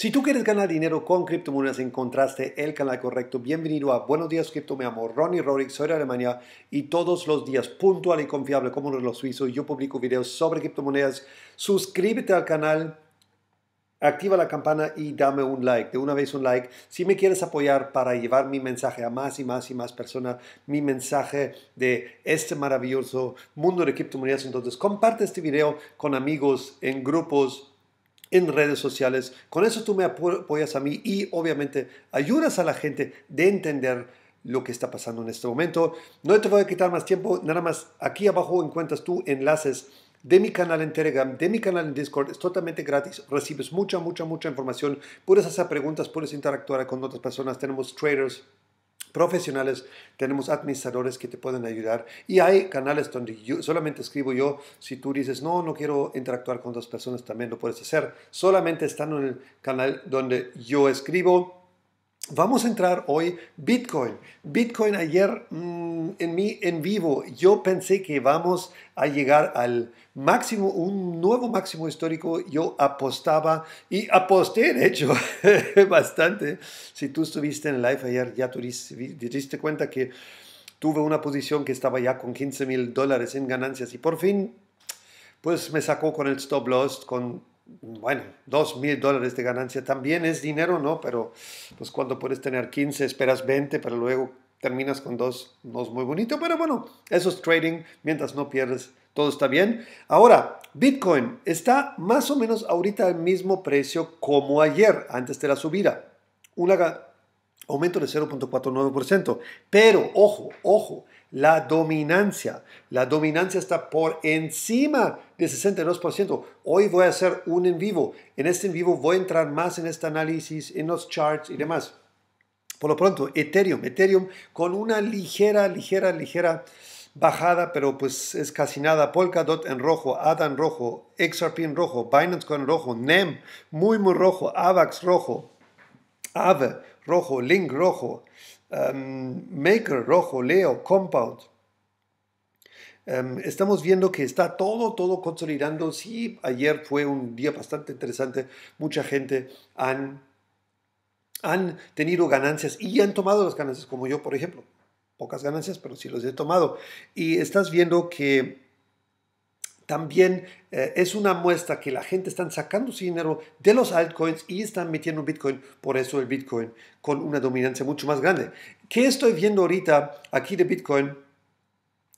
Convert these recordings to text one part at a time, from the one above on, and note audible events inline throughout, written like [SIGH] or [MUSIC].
Si tú quieres ganar dinero con criptomonedas, encontraste el canal correcto. Bienvenido a Buenos Días Cripto. Me llamo Ronnie Rorick, soy de Alemania y todos los días, puntual y confiable como los suizos, yo publico videos sobre criptomonedas. Suscríbete al canal, activa la campana y dame un like. De una vez un like. Si me quieres apoyar para llevar mi mensaje a más y más y más personas, mi mensaje de este maravilloso mundo de criptomonedas, entonces comparte este video con amigos en grupos en redes sociales. Con eso tú me apoyas a mí y obviamente ayudas a la gente de entender lo que está pasando en este momento. No te voy a quitar más tiempo, nada más aquí abajo encuentras tú enlaces de mi canal en Telegram, de mi canal en Discord, es totalmente gratis, recibes mucha, mucha, mucha información, puedes hacer preguntas, puedes interactuar con otras personas, tenemos traders, profesionales, tenemos administradores que te pueden ayudar y hay canales donde yo solamente escribo yo, si tú dices, no, no quiero interactuar con otras personas, también lo puedes hacer, solamente estando en el canal donde yo escribo Vamos a entrar hoy Bitcoin. Bitcoin ayer mm, en mí en vivo yo pensé que vamos a llegar al máximo, un nuevo máximo histórico. Yo apostaba y aposté, de hecho, [LAUGHS] bastante. Si tú estuviste en live ayer, ya te diste cuenta que tuve una posición que estaba ya con 15 mil dólares en ganancias y por fin, pues me sacó con el stop loss, con bueno, dos mil dólares de ganancia también es dinero, ¿no? Pero pues cuando puedes tener 15, esperas 20, pero luego terminas con dos, no es muy bonito, pero bueno, eso es trading, mientras no pierdes, todo está bien. Ahora, Bitcoin está más o menos ahorita al mismo precio como ayer, antes de la subida. Un aumento de 0.49%, pero ojo, ojo, la dominancia. La dominancia está por encima del 62%. Hoy voy a hacer un en vivo. En este en vivo voy a entrar más en este análisis, en los charts y demás. Por lo pronto, Ethereum, Ethereum con una ligera, ligera, ligera bajada, pero pues es casi nada. Polkadot en rojo, ADA en rojo, XRP en rojo, Binance con en rojo, NEM muy, muy rojo, AVAX rojo, AVE rojo, Link rojo, Um, Maker, Rojo, Leo, Compound. Um, estamos viendo que está todo, todo consolidando. Sí, ayer fue un día bastante interesante. Mucha gente han, han tenido ganancias y han tomado las ganancias, como yo, por ejemplo. Pocas ganancias, pero sí las he tomado. Y estás viendo que también eh, es una muestra que la gente está sacando su dinero de los altcoins y están metiendo Bitcoin, por eso el Bitcoin con una dominancia mucho más grande. ¿Qué estoy viendo ahorita aquí de Bitcoin?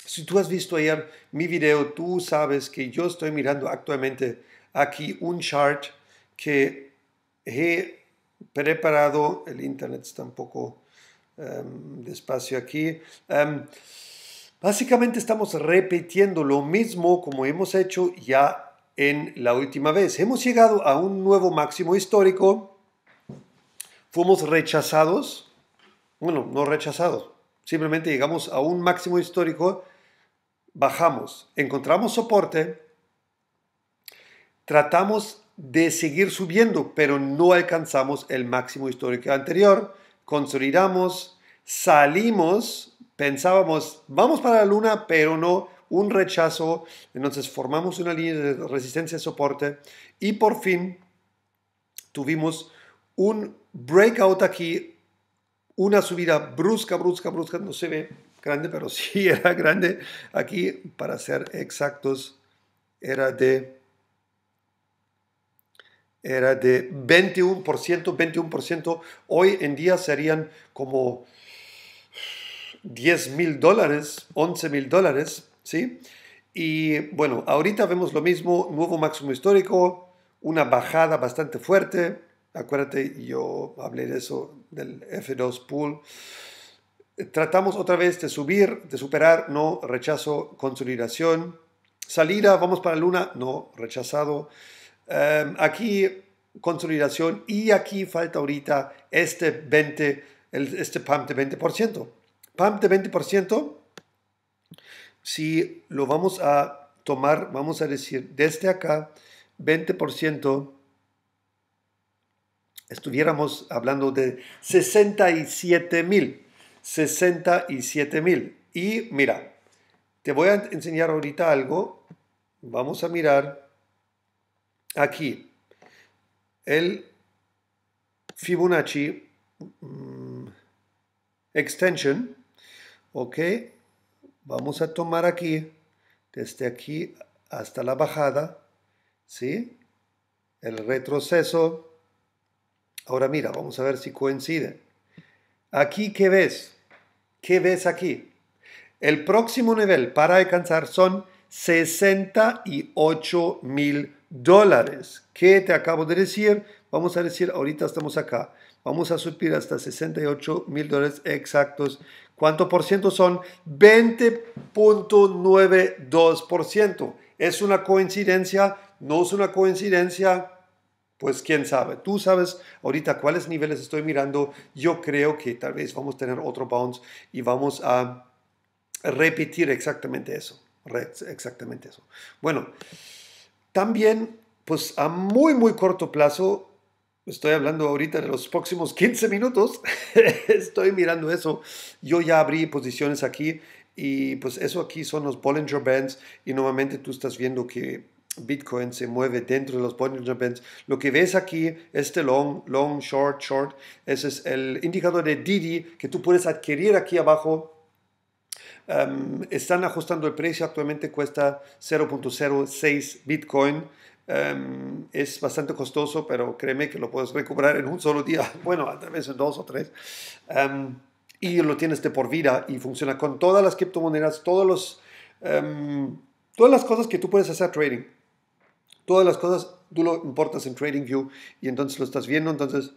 Si tú has visto ayer mi video, tú sabes que yo estoy mirando actualmente aquí un chart que he preparado. El internet está un poco em, despacio aquí. Em, Básicamente estamos repitiendo lo mismo como hemos hecho ya en la última vez. Hemos llegado a un nuevo máximo histórico, fuimos rechazados, bueno, no rechazados, simplemente llegamos a un máximo histórico, bajamos, encontramos soporte, tratamos de seguir subiendo, pero no alcanzamos el máximo histórico anterior, consolidamos, salimos pensábamos, vamos para la Luna, pero no, un rechazo. Entonces formamos una línea de resistencia y soporte y por fin tuvimos un breakout aquí, una subida brusca, brusca, brusca, no se ve grande, pero [LAUGHS] sí era grande. Aquí, para ser exactos, era de era de 21%, 21%. Hoy en día serían como 10 mil dólares, 11 mil dólares, ¿sí? Y bueno, ahorita vemos lo mismo, nuevo máximo histórico, una bajada bastante fuerte. Acuérdate, yo hablé de eso, del F2 pool. Tratamos otra vez de subir, de superar, no, rechazo, consolidación. Salida, vamos para la luna, no, rechazado. Em, aquí consolidación y aquí falta ahorita este 20, este pump de 20% pump de 20%, si lo vamos a tomar, vamos a decir, desde acá, 20%, estuviéramos hablando de 67 mil. 67 mil. Y mira, te voy a enseñar ahorita algo. Vamos a mirar aquí el Fibonacci mm, extension Ok, vamos a tomar aquí, desde aquí hasta la bajada, ¿sí? El retroceso. Ahora mira, vamos a ver si coincide. Aquí, ¿qué ves? ¿Qué ves aquí? El próximo nivel para alcanzar son 68 mil dólares. ¿Qué te acabo de decir? Vamos a decir, ahorita estamos acá. Vamos a subir hasta 68 mil dólares exactos ¿Cuánto por ciento son? 20.92%. ¿Es una coincidencia? ¿No es una coincidencia? Pues quién sabe. Tú sabes ahorita cuáles niveles estoy mirando. Yo creo que tal vez vamos a tener otro bounce y vamos a repetir exactamente eso. Exactamente eso. Bueno, también, pues a muy, muy corto plazo, Estoy hablando ahorita de los próximos 15 minutos. [LAUGHS] Estoy mirando eso. Yo ya abrí posiciones aquí y pues eso aquí son los Bollinger Bands y normalmente tú estás viendo que Bitcoin se mueve dentro de los Bollinger Bands. Lo que ves aquí, este long, long, short, short, ese es el indicador de Didi que tú puedes adquirir aquí abajo. Em, están ajustando el precio, actualmente cuesta 0.06 Bitcoin. Em, es bastante costoso, pero créeme que lo puedes recuperar en un solo día, [LAUGHS] bueno, a través de dos o tres. Em, y lo tienes de por vida y funciona con todas las criptomonedas, todos los, em, todas las cosas que tú puedes hacer trading. Todas las cosas tú lo importas en TradingView y entonces lo estás viendo. Entonces,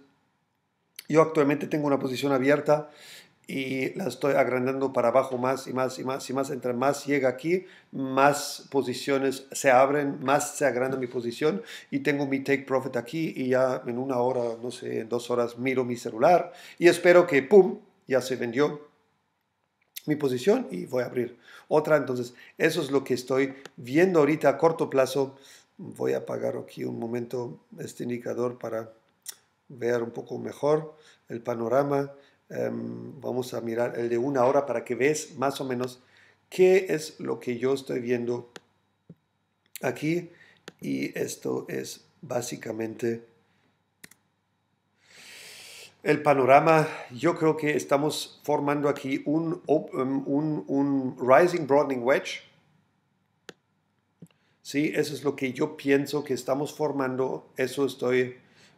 yo actualmente tengo una posición abierta y la estoy agrandando para abajo más y más y más y más. Entre más llega aquí, más posiciones se abren, más se agranda mi posición y tengo mi take profit aquí y ya en una hora, no sé, en dos horas miro mi celular y espero que, ¡pum!, ya se vendió mi posición y voy a abrir otra. Entonces, eso es lo que estoy viendo ahorita a corto plazo. Voy a apagar aquí un momento este indicador para ver un poco mejor el panorama Em, vamos a mirar el de una hora para que veas más o menos qué es lo que yo estoy viendo aquí. Y esto es básicamente el panorama. Yo creo que estamos formando aquí un, em, un, un rising broadening wedge. Sí, eso es lo que yo pienso que estamos formando. Eso estoy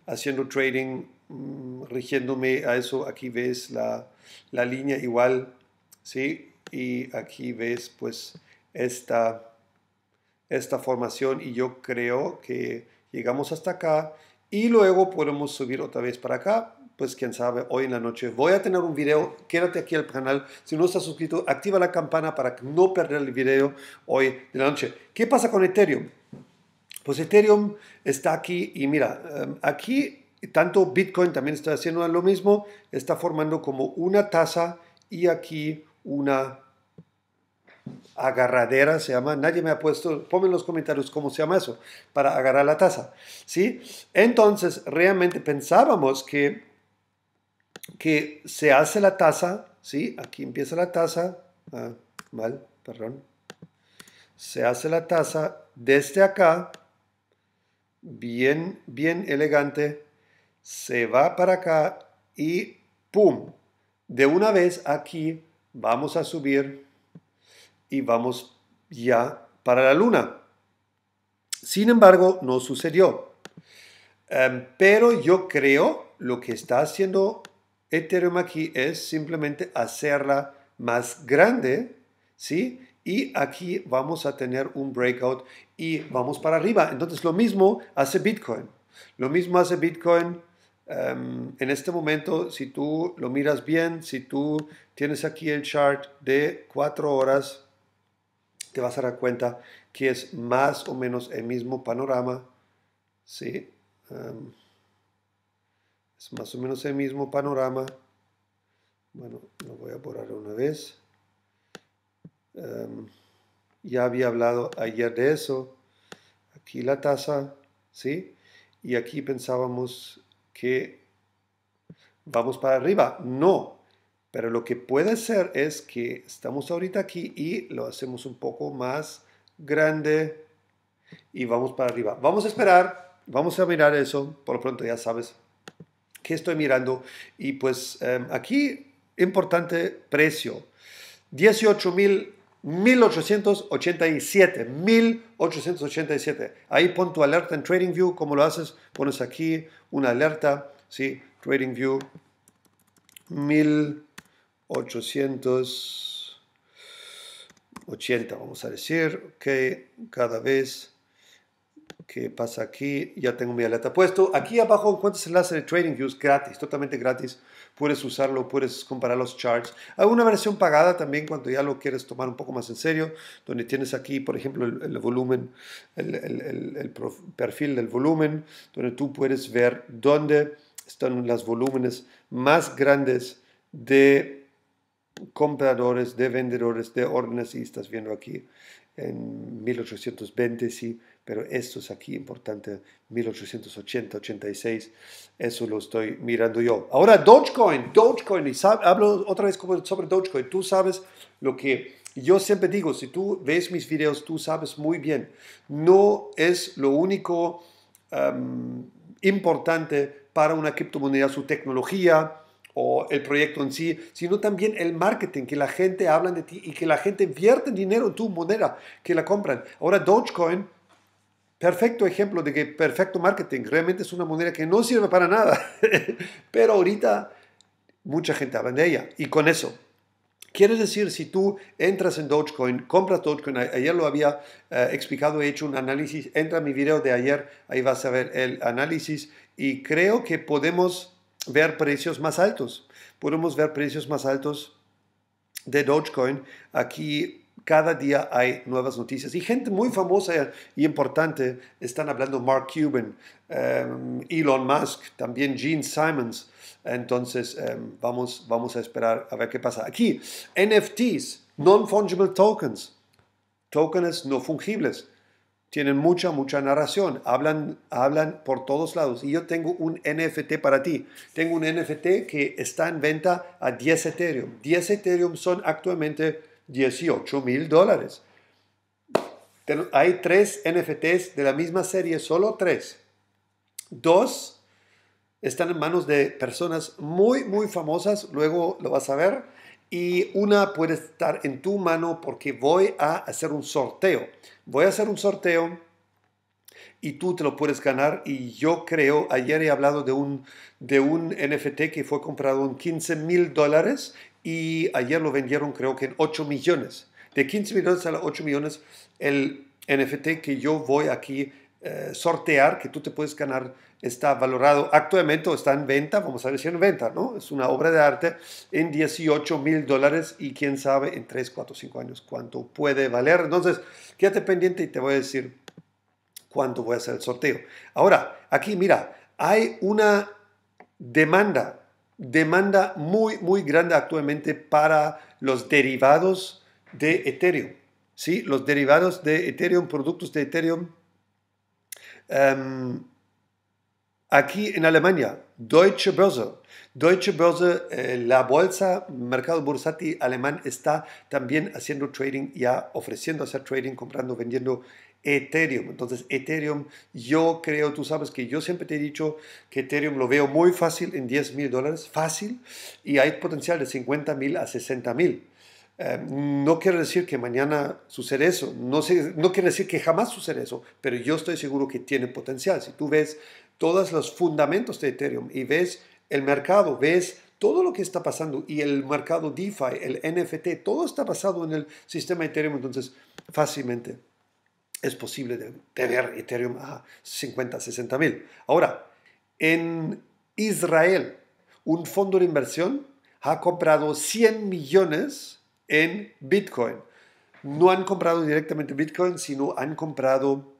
haciendo trading Mm, rigiéndome a eso, aquí ves la, la línea igual, ¿sí? Y aquí ves pues esta, esta formación y yo creo que llegamos hasta acá y luego podemos subir otra vez para acá. Pues quién sabe, hoy en la noche voy a tener un video, quédate aquí al canal, si no estás suscrito, activa la campana para no perder el video hoy de la noche. ¿Qué pasa con Ethereum? Pues Ethereum está aquí y mira, em, aquí tanto Bitcoin también está haciendo lo mismo, está formando como una taza y aquí una agarradera se llama, nadie me ha puesto, ponme en los comentarios cómo se llama eso, para agarrar la taza, ¿sí? Entonces, realmente pensábamos que, que se hace la taza, ¿sí? Aquí empieza la taza, ah, mal, perdón, se hace la taza desde acá, bien, bien elegante, se va para acá y ¡pum! De una vez aquí vamos a subir y vamos ya para la luna. Sin embargo, no sucedió. Em, pero yo creo lo que está haciendo Ethereum aquí es simplemente hacerla más grande, ¿sí? Y aquí vamos a tener un breakout y vamos para arriba. Entonces lo mismo hace Bitcoin. Lo mismo hace Bitcoin Em, en este momento, si tú lo miras bien, si tú tienes aquí el chart de cuatro horas, te vas a dar cuenta que es más o menos el mismo panorama. ¿sí? Em, es más o menos el mismo panorama. Bueno, lo voy a borrar una vez. Em, ya había hablado ayer de eso. Aquí la tasa, ¿sí? Y aquí pensábamos que vamos para arriba. No, pero lo que puede ser es que estamos ahorita aquí y lo hacemos un poco más grande y vamos para arriba. Vamos a esperar, vamos a mirar eso, por lo pronto ya sabes que estoy mirando. Y pues em, aquí, importante precio, 18 mil 1887, 1887. Ahí pon tu alerta en TradingView, ¿cómo lo haces, pones aquí una alerta, ¿sí? TradingView 1880, vamos a decir, que cada vez ¿Qué pasa aquí, ya tengo mi alerta puesto. Aquí abajo encuentras el enlace de views gratis, totalmente gratis. Puedes usarlo, puedes comparar los charts. Hay una versión pagada también cuando ya lo quieres tomar un poco más en serio, donde tienes aquí, por ejemplo, el, volumen, el, perfil del volumen, donde tú puedes ver dónde están los volúmenes más grandes de compradores, de vendedores, de órdenes. Y estás viendo aquí en 1820, sí pero esto es aquí importante, 1880, 86, eso lo estoy mirando yo. Ahora Dogecoin, Dogecoin, y hablo otra vez sobre Dogecoin, tú sabes lo que yo siempre digo, si tú ves mis videos, tú sabes muy bien, no es lo único importante para una criptomoneda su tecnología, o el proyecto en sí, sino también el marketing, que la gente habla de ti y que la gente invierte dinero en tu moneda, que la compran. Ahora Dogecoin perfecto ejemplo de que perfecto marketing realmente es una moneda que no sirve para nada, [LAUGHS] pero ahorita mucha gente habla de ella. Y con eso, quiere decir, si tú entras en Dogecoin, compras Dogecoin, ayer lo había eh, explicado, he hecho un análisis, entra mi video de ayer, ahí vas a ver el análisis y creo que podemos ver precios más altos. Podemos ver precios más altos de Dogecoin aquí cada día hay nuevas noticias y gente muy famosa y importante están hablando, Mark Cuban, em, Elon Musk, también Gene Simons. Entonces em, vamos, vamos a esperar a ver qué pasa. Aquí, NFTs, non-fungible tokens, tokens no fungibles. Tienen mucha, mucha narración, hablan, hablan por todos lados. Y yo tengo un NFT para ti. Tengo un NFT que está en venta a 10 Ethereum. 10 Ethereum son actualmente 18 mil dólares. Hay tres NFTs de la misma serie, solo tres. Dos están en manos de personas muy, muy famosas, luego lo vas a ver. Y una puede estar en tu mano porque voy a hacer un sorteo. Voy a hacer un sorteo y tú te lo puedes ganar. Y yo creo, ayer he hablado de un, de un NFT que fue comprado en 15 mil dólares y ayer lo vendieron creo que en 8 millones. De 15 millones a 8 millones, el NFT que yo voy aquí eh, sortear, que tú te puedes ganar, está valorado actualmente o está en venta, vamos a decir en venta, ¿no? Es una obra de arte en 18 mil dólares y quién sabe en 3, 4, 5 años cuánto puede valer. Entonces, quédate pendiente y te voy a decir cuánto voy a hacer el sorteo. Ahora, aquí mira, hay una demanda demanda muy, muy grande actualmente para los derivados de Ethereum. ¿sí? Los derivados de Ethereum, productos de Ethereum. Em, aquí en Alemania, Deutsche Börse. Deutsche Börse, eh, la bolsa, mercado bursátil alemán, está también haciendo trading, ya ofreciendo hacer trading, comprando, vendiendo Ethereum. Entonces, Ethereum, yo creo, tú sabes que yo siempre te he dicho que Ethereum lo veo muy fácil en 10 mil dólares, fácil, y hay potencial de 50 mil a 60 mil. Eh, no quiere decir que mañana suceda eso, no, sé, no quiere decir que jamás suceda eso, pero yo estoy seguro que tiene potencial. Si tú ves todos los fundamentos de Ethereum y ves el mercado, ves todo lo que está pasando y el mercado DeFi, el NFT, todo está basado en el sistema Ethereum, entonces fácilmente es posible tener Ethereum a 50, 60 mil. Ahora, en Israel, un fondo de inversión ha comprado 100 millones en Bitcoin. No han comprado directamente Bitcoin, sino han comprado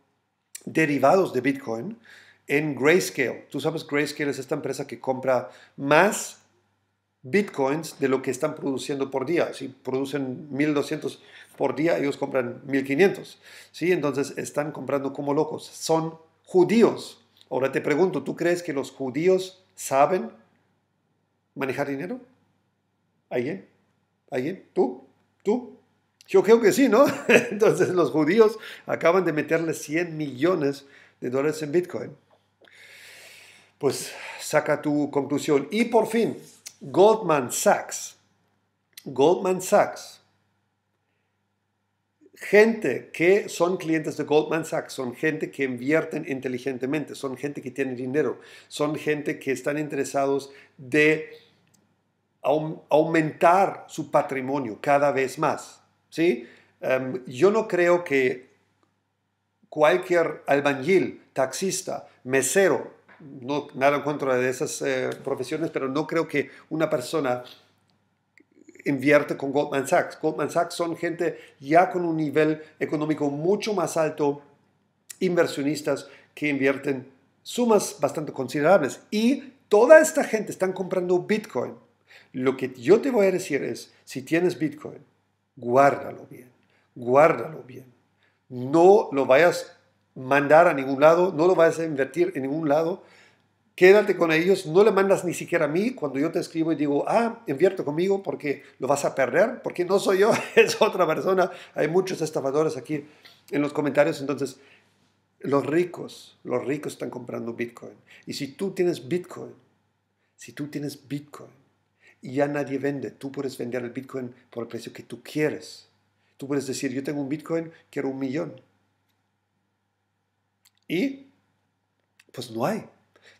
derivados de Bitcoin en Grayscale. Tú sabes, Grayscale es esta empresa que compra más bitcoins de lo que están produciendo por día. Si producen 1200 por día, ellos compran 1500. ¿sí? Entonces están comprando como locos. Son judíos. Ahora te pregunto, ¿tú crees que los judíos saben manejar dinero? ¿Alguien? ¿Alguien? ¿Tú? ¿Tú? Yo creo que sí, ¿no? [LAUGHS] Entonces los judíos acaban de meterle 100 millones de dólares en Bitcoin. Pues saca tu conclusión. Y por fin, Goldman Sachs, Goldman Sachs, gente que son clientes de Goldman Sachs, son gente que invierten inteligentemente, son gente que tiene dinero, son gente que están interesados de aumentar su patrimonio cada vez más. ¿sí? Em, yo no creo que cualquier albañil, taxista, mesero, nada en contra de esas eh, profesiones, pero no creo que una persona invierte con Goldman Sachs. Goldman Sachs son gente ya con un nivel económico mucho más alto, inversionistas que invierten sumas bastante considerables. Y toda esta gente están comprando Bitcoin. Lo que yo te voy a decir es, si tienes Bitcoin, guárdalo bien, guárdalo bien. No lo vayas a mandar a ningún lado, no lo vayas a invertir en ningún lado, Quédate con ellos, no le mandas ni siquiera a mí cuando yo te escribo y digo, ah, invierto conmigo porque lo vas a perder, porque no soy yo, [LAUGHS] es otra persona. Hay muchos estafadores aquí en los comentarios, entonces los ricos, los ricos están comprando Bitcoin. Y si tú tienes Bitcoin, si tú tienes Bitcoin y ya nadie vende, tú puedes vender el Bitcoin por el precio que tú quieres. Tú puedes decir, yo tengo un Bitcoin, quiero un millón. Y pues no hay.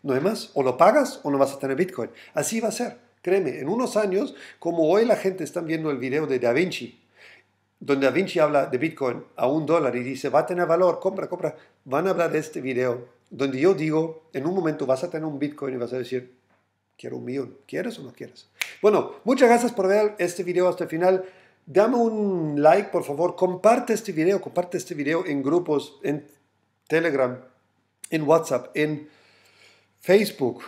No hay más. O lo pagas o no vas a tener Bitcoin. Así va a ser. Créeme, en unos años, como hoy la gente está viendo el video de Da Vinci, donde Da Vinci habla de Bitcoin a un dólar y dice, va a tener valor, compra, compra, van a hablar de este video, donde yo digo, en un momento vas a tener un Bitcoin y vas a decir, quiero un millón, ¿quieres o no quieres? Bueno, muchas gracias por ver este video hasta el final. Dame un like, por favor, comparte este video, comparte este video en grupos, en Telegram, en WhatsApp, en... Facebook,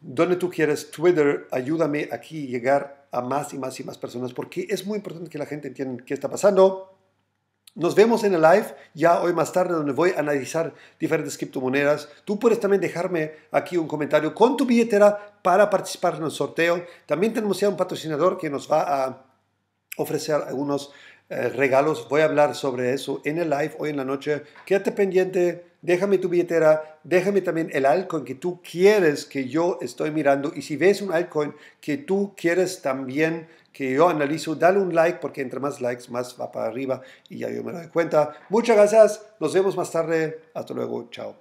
donde tú quieres, Twitter, ayúdame aquí a llegar a más y más y más personas, porque es muy importante que la gente entienda qué está pasando. Nos vemos en el live ya hoy más tarde donde voy a analizar diferentes criptomonedas. Tú puedes también dejarme aquí un comentario con tu billetera para participar en el sorteo. También tenemos ya un patrocinador que nos va a ofrecer algunos eh, regalos. Voy a hablar sobre eso en el live hoy en la noche. Quédate pendiente déjame tu billetera, déjame también el altcoin que tú quieres que yo estoy mirando. Y si ves un altcoin que tú quieres también que yo analizo, dale un like porque entre más likes más va para arriba y ya yo me doy cuenta. Muchas gracias, nos vemos más tarde, hasta luego, chao.